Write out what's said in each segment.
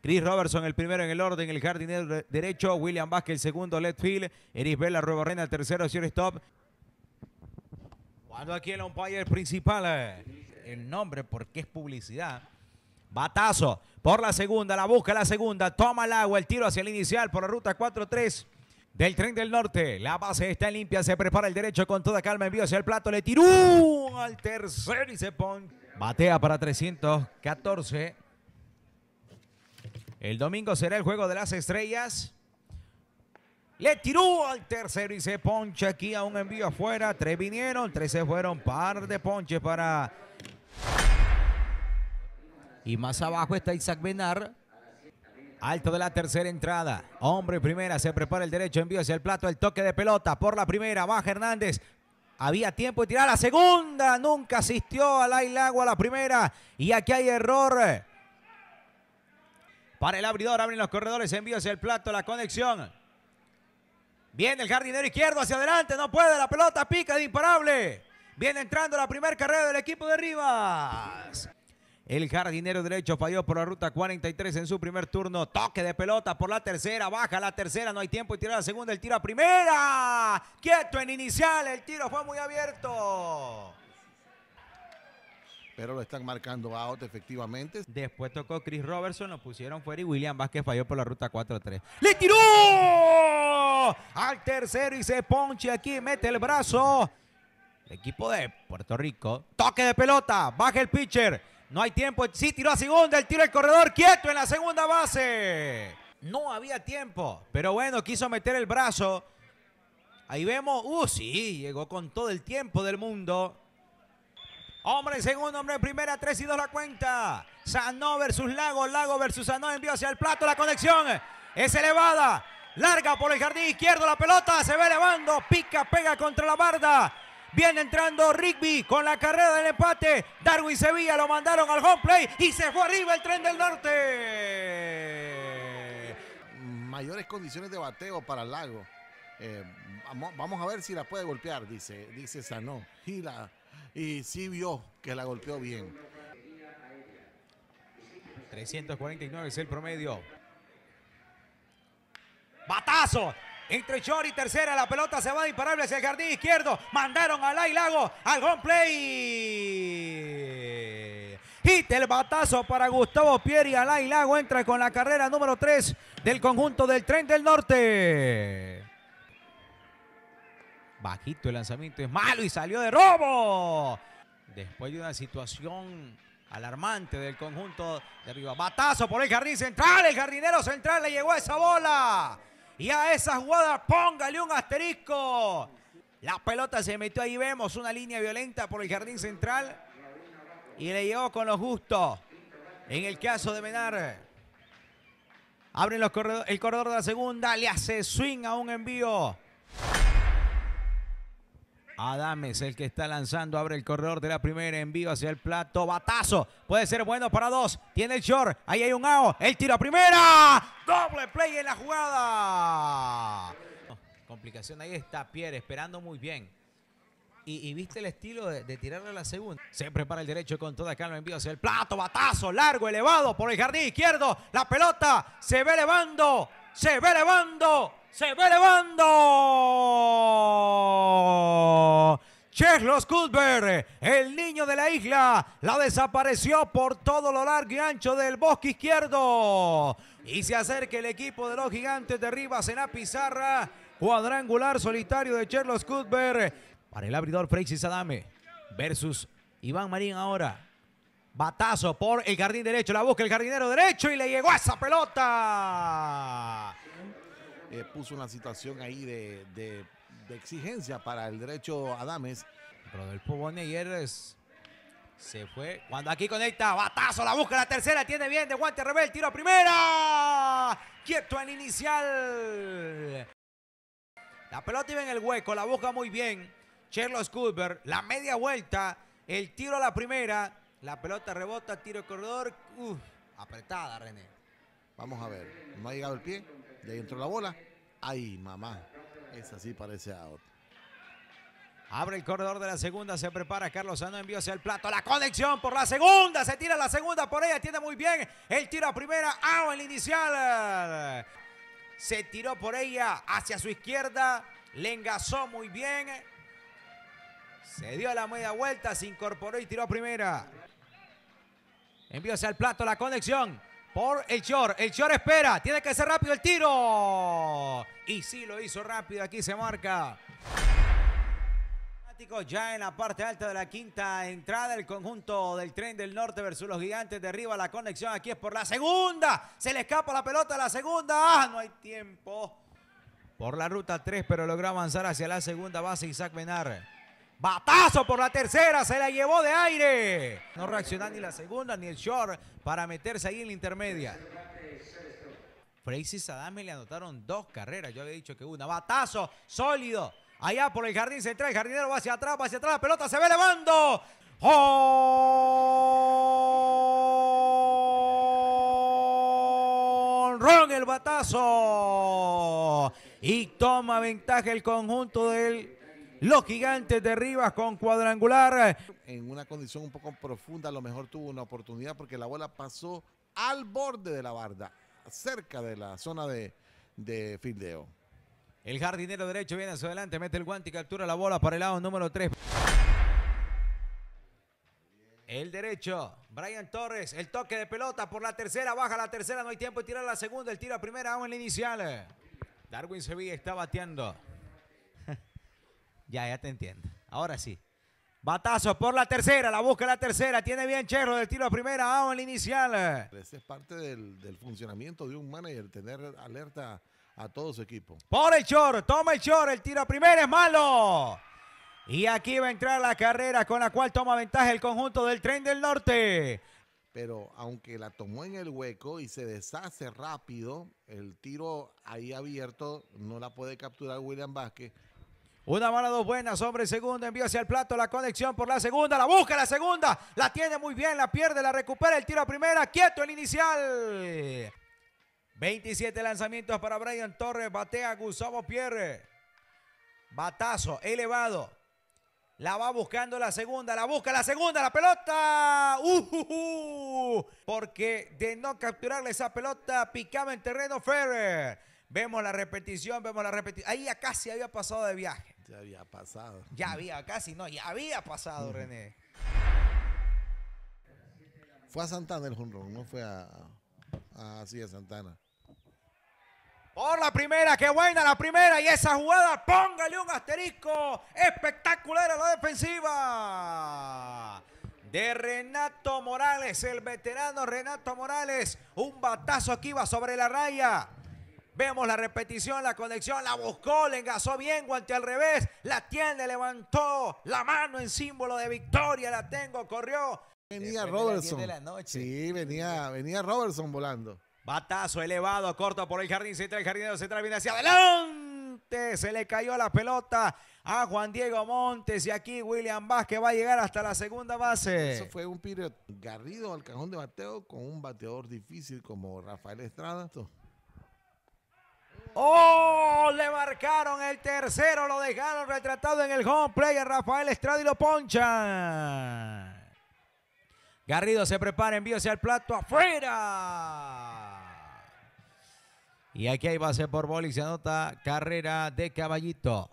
Chris Robertson el primero en el orden, el jardinero derecho, William Vázquez el segundo, Letfield. field, Eris Vela, Ruebarrena el tercero, Sir Stop. Cuando aquí el umpire principal, eh, el nombre porque es publicidad. Batazo por la segunda, la busca la segunda, toma el agua, el tiro hacia el inicial por la ruta 4-3 del tren del norte. La base está limpia, se prepara el derecho con toda calma, envío hacia el plato, le tiró al tercero y se pone. Batea para 314. El domingo será el juego de las estrellas. Le tiró al tercero y se poncha aquí a un envío afuera. Tres vinieron, tres se fueron. Par de ponches para... Y más abajo está Isaac Benar. Alto de la tercera entrada. Hombre primera, se prepara el derecho, envío hacia el plato, el toque de pelota por la primera. Baja Hernández. Había tiempo de tirar a la segunda. Nunca asistió a la Agua a la primera. Y aquí hay error para el abridor. Abren los corredores, envíos el plato, la conexión. Viene el jardinero izquierdo hacia adelante, no puede, la pelota pica de imparable. Viene entrando la primer carrera del equipo de Rivas. El jardinero derecho falló por la ruta 43 en su primer turno. Toque de pelota por la tercera. Baja la tercera. No hay tiempo y tira la segunda. El tiro a primera. Quieto en inicial. El tiro fue muy abierto pero lo están marcando out efectivamente. Después tocó Chris Robertson, lo pusieron fuera y William Vázquez falló por la ruta 4-3. ¡Le tiró! Al tercero y se ponche aquí, mete el brazo. El equipo de Puerto Rico. Toque de pelota, baja el pitcher. No hay tiempo. Sí, tiró a segunda, el tiro del corredor quieto en la segunda base. No había tiempo, pero bueno, quiso meter el brazo. Ahí vemos, uh, sí, llegó con todo el tiempo del mundo. Hombre, segundo, hombre, primera, tres y dos la cuenta. Sanó versus Lago, Lago versus Sanó, envió hacia el plato, la conexión es elevada. Larga por el jardín izquierdo la pelota, se va elevando, pica, pega contra la barda. Viene entrando Rigby con la carrera del empate. Darwin Sevilla lo mandaron al home play y se fue arriba el tren del norte. Mayores condiciones de bateo para Lago. Eh, vamos a ver si la puede golpear, dice, dice Sanó. gira y sí vio que la golpeó bien. 349 es el promedio. Batazo. Entre short y tercera, la pelota se va imparable hacia el jardín izquierdo. Mandaron a Lai Lago al home play. Hit el batazo para Gustavo Pieri. Alay Lago entra con la carrera número 3 del conjunto del tren del norte. Bajito el lanzamiento, es malo y salió de robo. Después de una situación alarmante del conjunto de arriba. Batazo por el jardín central, el jardinero central le llegó a esa bola. Y a esa jugada póngale un asterisco. La pelota se metió ahí, vemos una línea violenta por el jardín central. Y le llegó con los gustos. En el caso de Menar. Abre el corredor de la segunda, le hace swing a un envío. Adames, el que está lanzando, abre el corredor de la primera, envío hacia el plato, batazo, puede ser bueno para dos, tiene el short, ahí hay un AO, el tiro a primera, doble play en la jugada. Complicación, ahí está Pierre, esperando muy bien. Y, viste el estilo de, tirarle a la segunda. siempre para el derecho con toda calma, envío hacia el plato, batazo, largo, elevado por el jardín izquierdo, la pelota se ve elevando, se ve elevando, se va elevando. Cheslos Cuthbert, el niño de la isla, la desapareció por todo lo largo y ancho del bosque izquierdo. Y se acerca el equipo de los gigantes de Rivas en pizarra. Cuadrangular solitario de Cheslos Cuthbert para el abridor Francis Adame versus Iván Marín ahora. Batazo por el jardín derecho, la busca el jardinero derecho y le llegó esa pelota. Eh, puso una situación ahí de, exigencia para el derecho a del y Eres se fue. Cuando aquí conecta, batazo, la busca la tercera, tiene bien de guante rebel, tiro a primera. Quieto en inicial. La pelota iba en el hueco, la busca muy bien. Charles Cooper la media vuelta, el tiro a la primera, la pelota rebota, tiro corredor. Uf, apretada, René. Vamos a ver, no ha llegado el pie. De ahí entró la bola. Ay, mamá. Esa sí parece out. Abre el corredor de la segunda, se prepara Carlos Sano, hacia el plato, la conexión por la segunda, se tira la segunda por ella, tiene muy bien, el tiro a primera, out el inicial. Se tiró por ella hacia su izquierda, le engasó muy bien, se dio la media vuelta, se incorporó y tiró a primera. Envió hacia el plato, la conexión, por el Chor. El Chor espera. Tiene que ser rápido el tiro. Y sí lo hizo rápido. Aquí se marca. Ya en la parte alta de la quinta entrada, el conjunto del tren del norte versus los gigantes de arriba. La conexión aquí es por la segunda. Se le escapa la pelota a la segunda. ¡Ah! No hay tiempo. Por la ruta 3, pero logró avanzar hacia la segunda base Isaac Menar. Batazo por la tercera, se la llevó de aire. No reacciona ni la segunda ni el short para meterse ahí en la intermedia. Francis Adame le anotaron dos carreras, yo había dicho que una. Batazo sólido. Allá por el jardín central, el jardinero va hacia atrás, va hacia atrás, la pelota se ve elevando. ¡Ron el batazo! Y toma ventaja el conjunto del los gigantes de Rivas con cuadrangular. En una condición un poco profunda, a lo mejor tuvo una oportunidad porque la bola pasó al borde de la barda, cerca de la zona de, fildeo. El jardinero derecho viene hacia adelante, mete el guante y captura la bola para el lado número 3. El derecho, Brian Torres, el toque de pelota por la tercera, baja la tercera, no hay tiempo de tirar la segunda, el tiro a primera, aún en inicial. Darwin Sevilla está bateando. Ya, ya te entiendo. Ahora sí. Batazo por la tercera, la busca la tercera, tiene bien Cherro del tiro a primera, Vamos en la inicial. Ese es parte del, funcionamiento de un manager, tener alerta a todo su equipo. Por el short, toma el short, el tiro a primera es malo. Y aquí va a entrar la carrera con la cual toma ventaja el conjunto del tren del norte. Pero aunque la tomó en el hueco y se deshace rápido, el tiro ahí abierto no la puede capturar William Vázquez. Una mano, dos buenas hombre, segundo. Envío hacia el plato. La conexión por la segunda. La busca la segunda. La tiene muy bien. La pierde. La recupera. El tiro a primera. Quieto el inicial. 27 lanzamientos para Brian Torres. Batea Gustavo Pierre. Batazo elevado. La va buscando la segunda, la busca la segunda, la pelota. porque de no capturarle esa pelota picaba en terreno Ferrer. Vemos la repetición, vemos la repetición. Ahí ya casi había pasado de viaje. Ya había pasado. Ya había, casi no, ya había pasado, René. Fue a Santana el junrón no fue a, a, así a Santana. Por la primera, qué buena la primera y esa jugada, póngale un asterisco espectacular a la defensiva de Renato Morales, el veterano Renato Morales. Un batazo aquí va sobre la raya. Vemos la repetición, la conexión, la buscó, le engasó bien, guante al revés, la tiene, levantó la mano en símbolo de victoria, la tengo, corrió. Venía Robertson. Sí, venía, venía Robertson volando. Batazo elevado, corto por el jardín central, el jardinero central viene hacia adelante, se le cayó la pelota a Juan Diego Montes y aquí William Vázquez va a llegar hasta la segunda base. Eso fue un pirio garrido al cajón de bateo con un bateador difícil como Rafael Estrada. ¡Oh! Le marcaron el tercero, lo dejaron retratado en el home player Rafael Estrada y lo ponchan. Garrido se prepara, envíose al plato afuera. Y aquí hay base por boli. se anota carrera de caballito.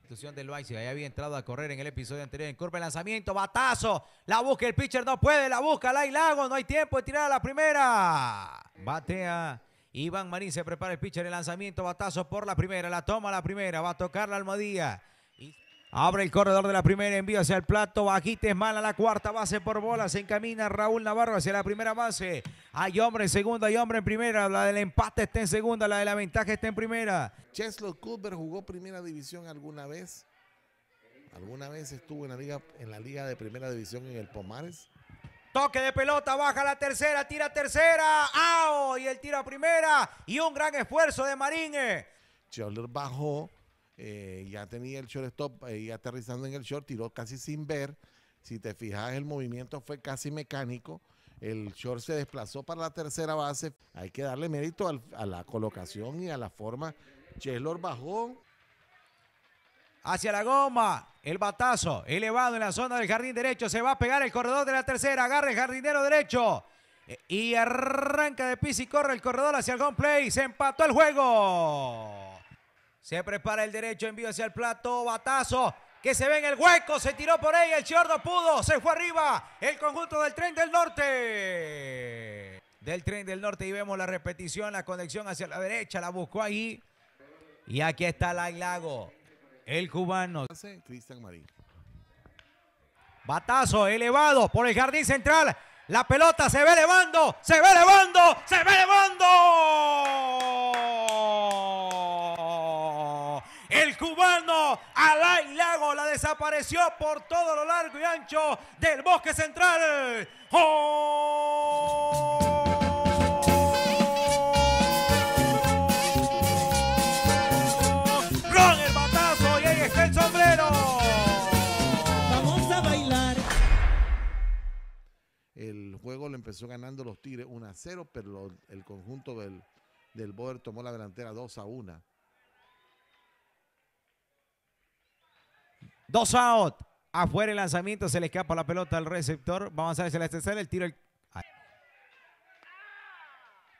Institución del Vice. ya había entrado a correr en el episodio anterior en curva de lanzamiento, batazo, la busca el pitcher, no puede, la busca, la y Lago, no hay tiempo de tirar a la primera. Batea Iván Marín se prepara el pitcher, el lanzamiento, batazo por la primera, la toma la primera, va a tocar la almohadilla. Abre el corredor de la primera, envío hacia el plato, bajita es mala la cuarta base por bola, se encamina Raúl Navarro hacia la primera base. Hay hombre en segunda, hay hombre en primera, la del empate está en segunda, la de la ventaja está en primera. Cheslo cooper jugó primera división alguna vez. Alguna vez estuvo en la liga en la liga de primera división en el Pomares. Toque de pelota, baja la tercera, tira tercera. ¡Ao! Y el tira primera. Y un gran esfuerzo de Marine. Scholler bajó, eh, ya tenía el shortstop stop eh, y aterrizando en el short, tiró casi sin ver. Si te fijas, el movimiento fue casi mecánico. El short se desplazó para la tercera base. Hay que darle mérito a la colocación y a la forma. Chelor bajó hacia la goma. El batazo elevado en la zona del jardín derecho. Se va a pegar el corredor de la tercera. Agarra el jardinero derecho. Eh, y arranca de pis y corre el corredor hacia el home play. Se empató el juego. Se prepara el derecho, envío hacia el plato, batazo. Que se ve en el hueco, se tiró por ahí, el Chiordo pudo, se fue arriba. El conjunto del tren del norte. Del tren del norte y vemos la repetición, la conexión hacia la derecha, la buscó ahí. Y aquí está la Lago. El cubano. Cristian Marín. Batazo elevado por el jardín central. La pelota se ve elevando, se ve elevando, se ve elevando. El cubano Alain Lago la desapareció por todo lo largo y ancho del bosque central. juego lo empezó ganando los Tigres 1 a 0, pero el conjunto del, del Boer tomó la delantera 2 a 1. Dos out. Afuera el lanzamiento, se le escapa la pelota al receptor. Vamos a ver si le el tiro.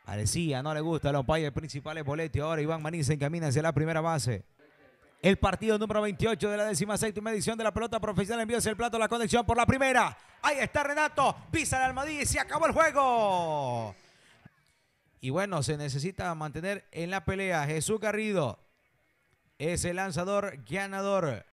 Parecía, no le gusta a los payas principales Boletti. Ahora Iván Manín se encamina hacia la primera base. El partido número 28 de la décima séptima edición de la pelota profesional envió el plato la conexión por la primera. Ahí está Renato, pisa la almohadilla y se acabó el juego. Y bueno, se necesita mantener en la pelea. Jesús Garrido es el lanzador ganador.